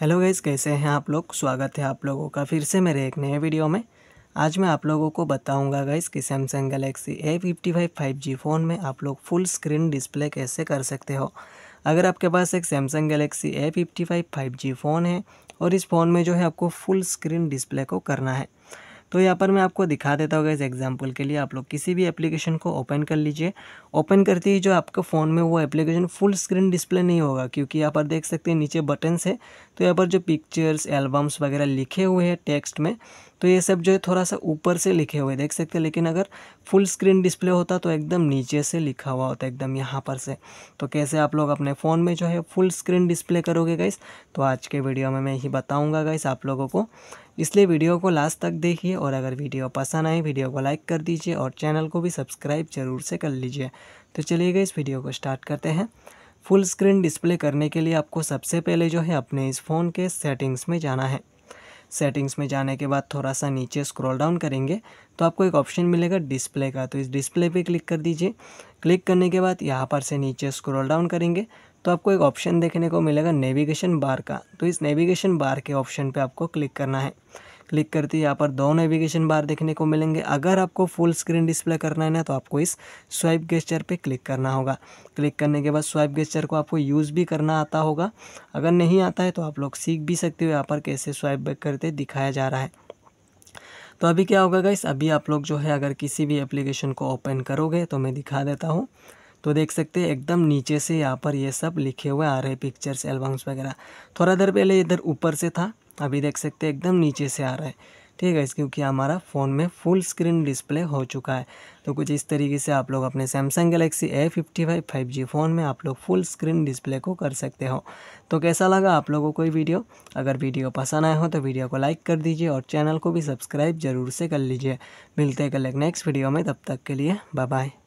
hello guys कैसे हैं आप लोग स्वागत है आप लोगों का फिर से मेरे एक नए वीडियो में आज मैं आप लोगों को बताऊंगा गाइज़ कि Samsung Galaxy A fifty five five G phone में आप लोग फुल स्क्रीन डिस्प्ले कैसे कर सकते हो अगर आपके पास एक Samsung Galaxy A fifty five five G phone है और इस फ़ोन में जो है आपको फुल स्क्रीन डिस्प्ले को करना है तो यहाँ पर मैं आपको दिखा देता हूँ इस एग्जाम्पल के लिए आप लोग किसी भी एप्लीकेशन को ओपन कर लीजिए ओपन करते ही जो आपके फ़ोन में वो एप्लीकेशन फुल स्क्रीन डिस्प्ले नहीं होगा क्योंकि यहाँ पर देख सकते हैं नीचे बटन्स है तो यहाँ पर जो पिक्चर्स एल्बम्स वगैरह लिखे हुए हैं टेक्स्ट में तो ये सब जो है थोड़ा सा ऊपर से लिखे हुए देख सकते हैं लेकिन अगर फुल स्क्रीन डिस्प्ले होता तो एकदम नीचे से लिखा हुआ होता एकदम यहाँ पर से तो कैसे आप लोग अपने फ़ोन में जो है फुल स्क्रीन डिस्प्ले करोगे गाइस तो आज के वीडियो में मैं यही बताऊँगा गाइस आप लोगों को इसलिए वीडियो को लास्ट तक देखिए और अगर वीडियो पसंद आए वीडियो को लाइक कर दीजिए और चैनल को भी सब्सक्राइब जरूर से कर लीजिए तो चलिएगा इस वीडियो को स्टार्ट करते हैं फुल स्क्रीन डिस्प्ले करने के लिए आपको सबसे पहले जो है अपने इस फ़ोन के सेटिंग्स में जाना है सेटिंग्स में जाने के बाद थोड़ा सा नीचे स्क्रॉल डाउन करेंगे तो आपको एक ऑप्शन मिलेगा डिस्प्ले का तो इस डिस्प्ले पे क्लिक कर दीजिए क्लिक करने के बाद यहाँ पर से नीचे स्क्रॉल डाउन करेंगे तो आपको एक ऑप्शन देखने को मिलेगा नेविगेशन बार का तो इस नेविगेशन बार के ऑप्शन पे आपको क्लिक करना है क्लिक करते ही यहाँ पर दो नेविगेशन बार देखने को मिलेंगे अगर आपको फुल स्क्रीन डिस्प्ले करना है ना तो आपको इस स्वाइप गेस्चर पे क्लिक करना होगा क्लिक करने के बाद स्वाइप गेस्चर को आपको यूज़ भी करना आता होगा अगर नहीं आता है तो आप लोग सीख भी सकते हो यहाँ पर कैसे स्वाइप बैक करते दिखाया जा रहा है तो अभी क्या होगा गाइस अभी आप लोग जो है अगर किसी भी एप्लीकेशन को ओपन करोगे तो मैं दिखा देता हूँ तो देख सकते हैं एकदम नीचे से यहाँ पर ये सब लिखे हुए आ रहे पिक्चर्स एल्बम्स वगैरह थोड़ा देर पहले इधर ऊपर से था अभी देख सकते हैं एकदम नीचे से आ रहा है ठीक है क्योंकि हमारा फ़ोन में फुल स्क्रीन डिस्प्ले हो चुका है तो कुछ इस तरीके से आप लोग अपने Samsung Galaxy A fifty five five G phone में आप लोग फुल स्क्रीन डिस्प्ले को कर सकते हो तो कैसा लगा आप लोगों को वीडियो अगर वीडियो पसंद आया हो तो वीडियो को लाइक कर दीजिए और चैनल को भी सब्सक्राइब जरूर से कर लीजिए मिलते हैं कल एक नेक्स्ट वीडियो में तब तक के लिए बाय बाय